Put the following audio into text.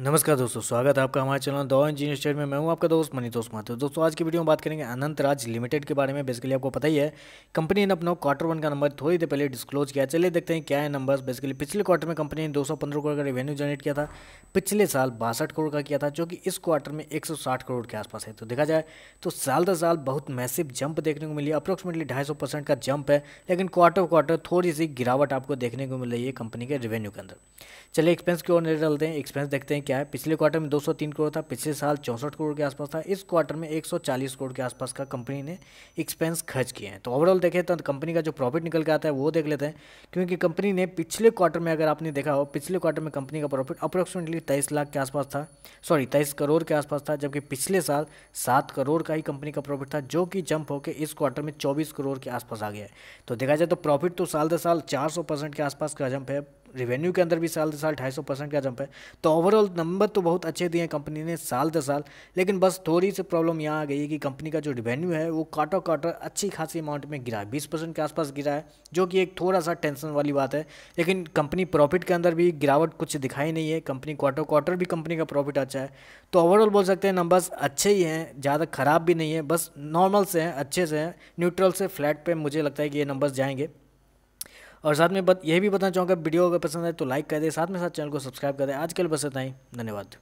नमस्कार दोस्तों स्वागत है आपका हमारे चैनल दो इंजीनियर स्टेट में मैं हूं आपका दोस्त मनी दोस्त माथुर दोस्तों आज की वीडियो में बात करेंगे अनंत राज लिमिटेड के बारे में बेसिकली आपको पता ही है कंपनी ने अपना क्वार्टर वन का नंबर थोड़ी देर पहले डिस्क्लोज किया चलिए देखते हैं क्या है नंबर्स बेसिकली पिछले क्वार्टर में कंपनी ने दो करोड़ का रेवेन्यू जनरेट किया था पिछले साल बासठ करोड़ का किया था जो कि इस क्वार्टर में एक करोड़ के आसपास है तो देखा जाए तो साल दर साल बहुत मैसिव जंप देखने को मिली अप्रोक्सीमेटली ढाई का जंप है लेकिन क्वार्टर क्वार्टर थोड़ी सी गिरावट आपको देखने को मिल रही है कंपनी के रेवेन्यू के अंदर चलिए एक्सपेंस की ओर नजर डालते हैं एक्सपेंस देखते हैं क्या है पिछले क्वार्टर में 203 करोड़ था पिछले साल चौंसठ करोड़ के आसपास था इस क्वार्टर में 140 करोड़ के आसपास का कंपनी ने एक्सपेंस खर्च किए हैं तो ओवरऑल देखें तो कंपनी का जो प्रॉफिट निकल के आता है वो देख लेते हैं क्योंकि कंपनी ने पिछले क्वार्टर में अगर आपने देखा हो पिछले क्वार्टर में कंपनी का प्रॉफिट अप्रॉक्सीमेटली तेईस लाख के आसपास था सॉरी तेईस करोड़ के आसपास था जबकि पिछले साल सात करोड़ का ही कंपनी का प्रॉफिट था जो कि जंप होकर इस क्वार्टर में चौबीस करोड़ के आसपास आ गया है तो देखा जाए तो प्रॉफिट तो साल दर साल चार के आसपास का जंप है रेवेन्यू के अंदर भी साल दर साल ढाई सौ परसेंट का जंप है तो ओवरऑल नंबर तो बहुत अच्छे दिए हैं कंपनी ने साल दर साल लेकिन बस थोड़ी सी प्रॉब्लम यहाँ आ गई है कि कंपनी का जो रेवेन्यू है वो काटो काटो अच्छी खासी अमाउंट में गिरा है बीस परसेंट के आसपास गिरा है जो कि एक थोड़ा सा टेंशन वाली बात है लेकिन कंपनी प्रॉफिट के अंदर भी गिरावट कुछ दिखाई नहीं है कंपनी क्वार्टर क्वार्टर भी कंपनी का प्रॉफिट अच्छा है तो ओवरऑल बोल सकते हैं नंबर्स अच्छे ही हैं ज़्यादा ख़राब भी नहीं है बस नॉर्मल से हैं अच्छे से हैं न्यूट्रल से फ्लैट पर मुझे लगता है कि ये नंबर्स जाएंगे और साथ में बत यह भी बताना चाहूँगा वीडियो अगर पसंद आए तो लाइक कर दे साथ में साथ चैनल को सब्सक्राइब कर दें आजकल बस इतना ही धन्यवाद